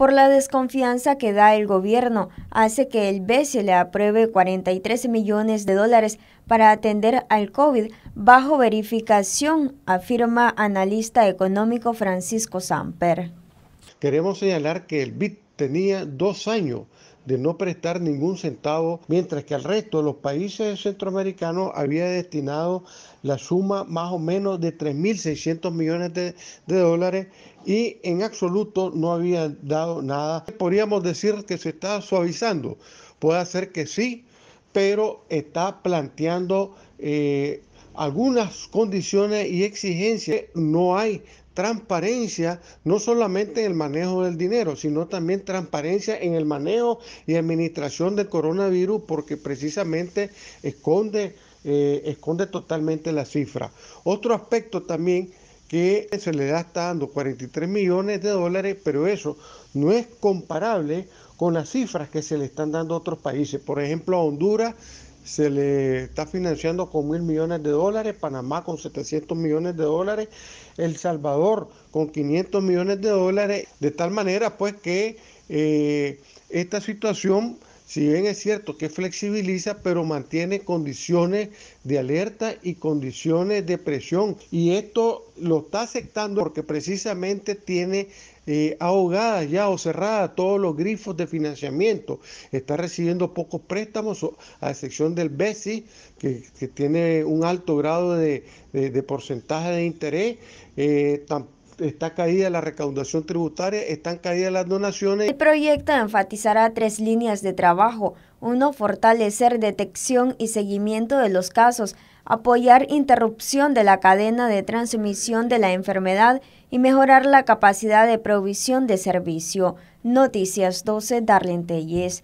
por la desconfianza que da el gobierno, hace que el BCE le apruebe 43 millones de dólares para atender al COVID bajo verificación, afirma analista económico Francisco Samper. Queremos señalar que el bit tenía dos años de no prestar ningún centavo, mientras que al resto de los países centroamericanos había destinado la suma más o menos de 3.600 millones de, dólares y en absoluto no había dado nada. Podríamos decir que se está suavizando, puede ser que sí, pero está planteando eh, algunas condiciones y exigencias. No hay transparencia, no solamente en el manejo del dinero, sino también transparencia en el manejo y administración del coronavirus, porque precisamente esconde, eh, esconde totalmente la cifra. Otro aspecto también que se le da está dando 43 millones de dólares, pero eso no es comparable con las cifras que se le están dando a otros países. Por ejemplo, a Honduras se le está financiando con mil millones de dólares, Panamá con 700 millones de dólares, El Salvador con 500 millones de dólares, de tal manera pues que eh, esta situación si bien es cierto que flexibiliza, pero mantiene condiciones de alerta y condiciones de presión. Y esto lo está aceptando porque precisamente tiene eh, ahogadas ya o cerradas todos los grifos de financiamiento. Está recibiendo pocos préstamos, a excepción del BESI, que, tiene un alto grado de, porcentaje de interés. Eh, está caída la recaudación tributaria, están caídas las donaciones. El proyecto enfatizará tres líneas de trabajo. Uno, fortalecer detección y seguimiento de los casos, apoyar interrupción de la cadena de transmisión de la enfermedad y mejorar la capacidad de provisión de servicio. Noticias 12, Darlene Telles.